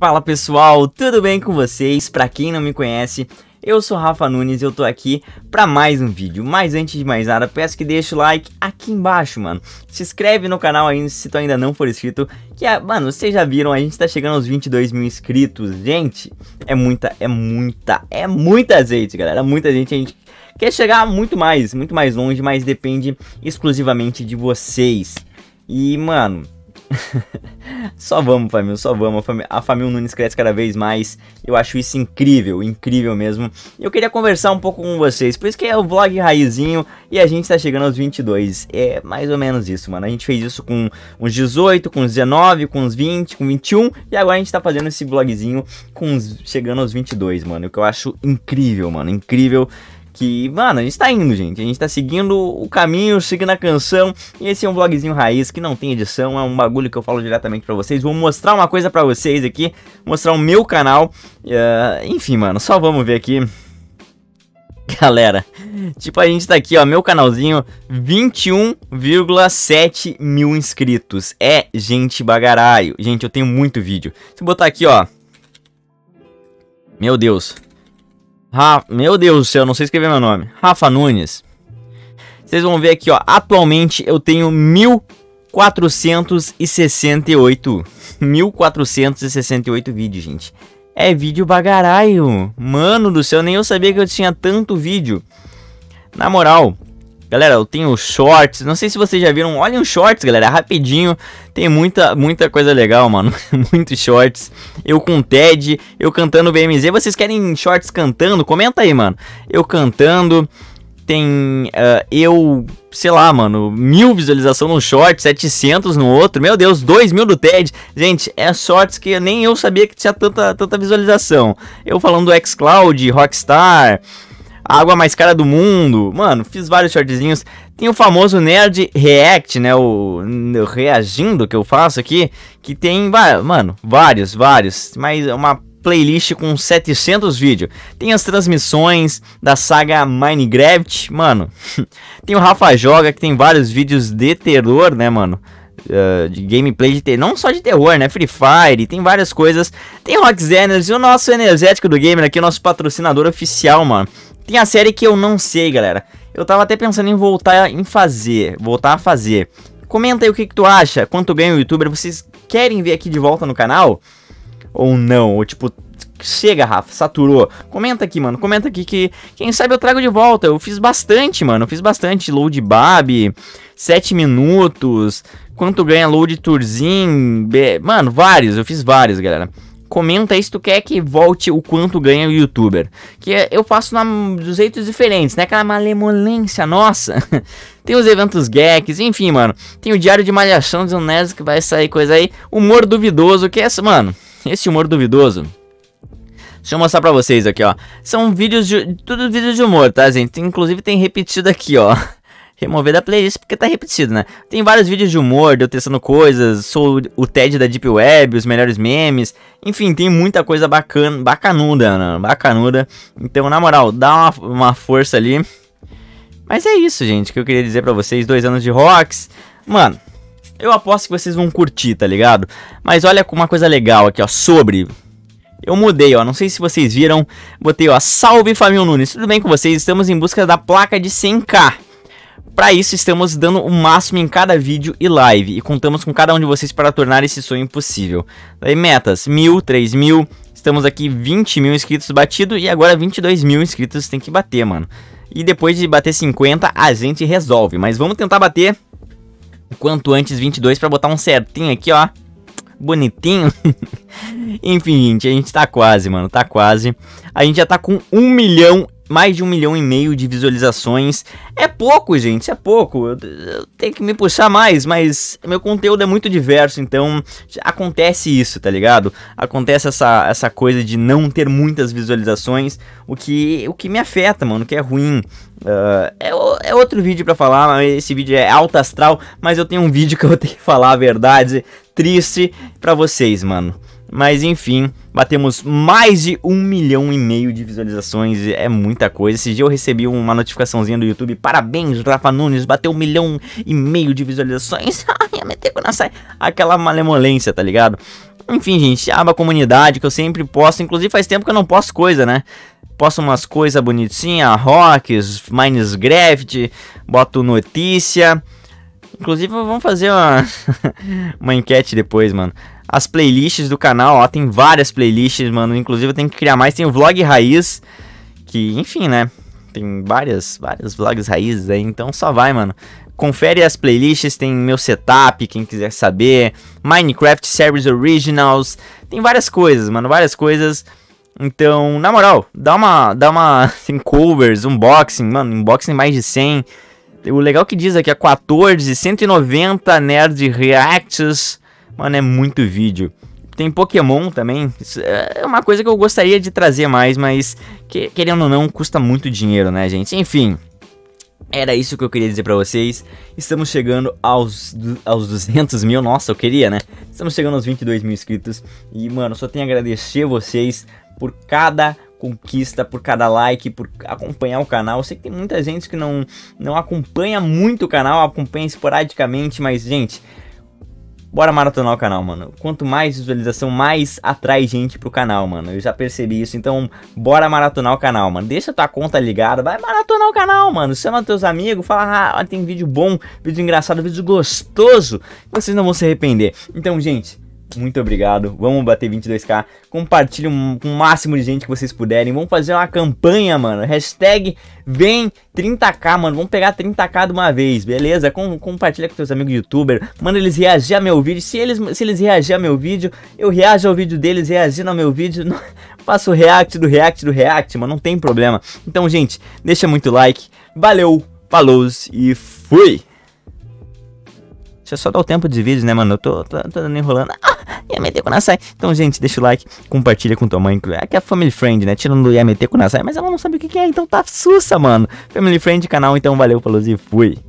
Fala pessoal, tudo bem com vocês? Pra quem não me conhece, eu sou Rafa Nunes e eu tô aqui pra mais um vídeo. Mas antes de mais nada, peço que deixe o like aqui embaixo, mano. Se inscreve no canal ainda se tu ainda não for inscrito. Que, é, mano, vocês já viram, a gente tá chegando aos 22 mil inscritos. Gente, é muita, é muita, é muita gente, galera. É muita gente, a gente quer chegar muito mais, muito mais longe, mas depende exclusivamente de vocês. E, mano... Só vamos, família só vamos. A família Nunes cresce cada vez mais. Eu acho isso incrível, incrível mesmo. E eu queria conversar um pouco com vocês, por isso que é o vlog raizinho e a gente tá chegando aos 22. É mais ou menos isso, mano. A gente fez isso com uns 18, com uns 19, com uns 20, com 21 e agora a gente tá fazendo esse vlogzinho com uns, chegando aos 22, mano. O que eu acho incrível, mano, incrível que, mano, a gente tá indo, gente. A gente tá seguindo o caminho, seguindo a canção. E esse é um vlogzinho raiz que não tem edição, é um bagulho que eu falo diretamente pra vocês. Vou mostrar uma coisa pra vocês aqui, mostrar o meu canal. Uh, enfim, mano, só vamos ver aqui. Galera, tipo, a gente tá aqui, ó, meu canalzinho, 21,7 mil inscritos. É gente bagaralho. Gente, eu tenho muito vídeo. Se eu botar aqui, ó. Meu Deus. Rafa, meu Deus do céu, não sei escrever meu nome. Rafa Nunes. Vocês vão ver aqui, ó. Atualmente eu tenho 1468. 1468 vídeos, gente. É vídeo bagaraio. Mano do céu, nem eu sabia que eu tinha tanto vídeo. Na moral, Galera, eu tenho shorts, não sei se vocês já viram, olhem os shorts, galera, rapidinho, tem muita, muita coisa legal, mano, muitos shorts, eu com TED, eu cantando BMZ, vocês querem shorts cantando? Comenta aí, mano, eu cantando, tem uh, eu, sei lá, mano, mil visualização no short, 700 no outro, meu Deus, 2 mil do TED. Gente, é shorts que nem eu sabia que tinha tanta, tanta visualização. Eu falando do xCloud, Rockstar, a água mais cara do mundo. Mano, fiz vários shortzinhos. Tem o famoso Nerd React, né? O, reagindo que eu faço aqui. Que tem, mano, vários, vários. Mas é uma playlist com 700 vídeos. Tem as transmissões da saga Minecraft, mano. tem o Rafa Joga, que tem vários vídeos de terror, né, mano? Uh, de gameplay de terror, não só de terror, né? Free Fire, tem várias coisas. Tem Rock Energy, o nosso energético do gamer aqui, o nosso patrocinador oficial, mano. Tem a série que eu não sei, galera. Eu tava até pensando em voltar em fazer, voltar a fazer. Comenta aí o que, que tu acha, quanto ganha o youtuber, vocês querem ver aqui de volta no canal? Ou não, ou tipo, chega, Rafa, saturou. Comenta aqui, mano, comenta aqui que quem sabe eu trago de volta. Eu fiz bastante, mano, eu fiz bastante load bab, 7 minutos, quanto ganha load tourzinho mano, vários, eu fiz vários, galera comenta aí se tu quer que volte o quanto ganha o youtuber. Que é, eu faço na, dos jeitos diferentes, né? Aquela malemolência nossa. tem os eventos gags, enfim, mano. Tem o diário de malhação de Nerds que vai sair coisa aí. Humor duvidoso, que é essa, mano. Esse humor duvidoso. Deixa eu mostrar pra vocês aqui, ó. São vídeos de. Tudo vídeos de humor, tá, gente? Inclusive tem repetido aqui, ó. remover da playlist porque tá repetido, né? Tem vários vídeos de humor, de eu testando coisas, sou o TED da Deep Web, os melhores memes, enfim, tem muita coisa bacana, bacanuda, né? bacanuda. Então, na moral, dá uma, uma força ali. Mas é isso, gente, que eu queria dizer para vocês, dois anos de rocks. Mano, eu aposto que vocês vão curtir, tá ligado? Mas olha uma coisa legal aqui, ó, sobre eu mudei, ó, não sei se vocês viram, botei, ó, salve família Nunes, tudo bem com vocês? Estamos em busca da placa de 100k. Para isso, estamos dando o máximo em cada vídeo e live, e contamos com cada um de vocês para tornar esse sonho possível. Daí metas, mil, três mil, estamos aqui 20 mil inscritos batido, e agora 22 mil inscritos tem que bater, mano. E depois de bater 50, a gente resolve, mas vamos tentar bater quanto antes 22 para botar um certinho aqui, ó. Bonitinho. Enfim, gente, a gente tá quase, mano, tá quase. A gente já tá com 1 milhão mais de um milhão e meio de visualizações. É pouco, gente, é pouco. Eu, tenho que me puxar mais, mas meu conteúdo é muito diverso, então acontece isso, tá ligado? Acontece essa, essa coisa de não ter muitas visualizações, o que, o que me afeta, mano, que é ruim. Uh, é, é, outro vídeo para falar, esse vídeo é alto astral, mas eu tenho um vídeo que eu vou ter que falar a verdade triste para vocês, mano. Mas enfim, batemos mais de um milhão e meio de visualizações, é muita coisa. Esse dia eu recebi uma notificaçãozinha do YouTube, parabéns Rafa Nunes, bateu um milhão e meio de visualizações. ai Aquela malemolência, tá ligado? Enfim, gente, aba comunidade que eu sempre posto, inclusive faz tempo que eu não posto coisa, né? Posto umas coisas bonitinhas, rocks, Minecraft, boto notícia. Inclusive, vamos fazer uma, uma enquete depois, mano as playlists do canal, ó, tem várias playlists, mano, inclusive eu tenho que criar mais, tem o vlog raiz, que, enfim, né, tem várias, várias vlogs raízes aí, então só vai, mano. Confere as playlists, tem meu setup, quem quiser saber, Minecraft Series Originals, tem várias coisas, mano, várias coisas. Então, na moral, dá uma, dá uma, tem covers, unboxing, mano, unboxing mais de 100. O legal que diz aqui é 14, 190 Nerd Reacts, Mano, é muito vídeo. Tem Pokémon também. É, é uma coisa que eu gostaria de trazer mais, mas que, querendo ou não, custa muito dinheiro, né, gente? Enfim. Era isso que eu queria dizer para vocês. Estamos chegando aos, aos 200 mil. Nossa, eu queria, né? Estamos chegando aos 22 mil inscritos. E, mano, só tenho a agradecer vocês por cada conquista, por cada like, por acompanhar o canal. Eu sei que tem muita gente que não, não acompanha muito o canal, acompanha esporadicamente, mas, gente, Bora maratonar o canal, mano. Quanto mais visualização, mais atrai gente pro canal, mano. Eu já percebi isso, então bora maratonar o canal, mano. Deixa tua conta ligada, vai maratonar o canal, mano. Chama teus amigos, fala, ah, tem vídeo bom, vídeo engraçado, vídeo gostoso. Vocês não vão se arrepender. Então, gente, muito obrigado. Vamos bater 22k. Compartilhe com o máximo de gente que vocês puderem. Vamos fazer uma campanha, mano. Hashtag vem 30k, mano. Vamos pegar 30k de uma vez, beleza? Com, compartilha com seus amigos youtuber. Manda eles reagir a meu vídeo. Se eles, se eles reagir a meu vídeo, eu reajo ao vídeo deles reagindo ao meu vídeo. Não, faço react do react do react, mano. Não tem problema. Então, gente, deixa muito like. Valeu, falou e fui! Deixa eu só dar o tempo de vídeo, né, mano? Eu tô, tô, tô enrolando. Ah, Yamete Kunasai. Então, gente, deixa o like, compartilha com tua mãe. É que é family friend, né? Tirando do Yamete Kunasai, mas ela não sabe o que, que é, então tá sussa, mano. Family friend canal, então valeu, falou e fui.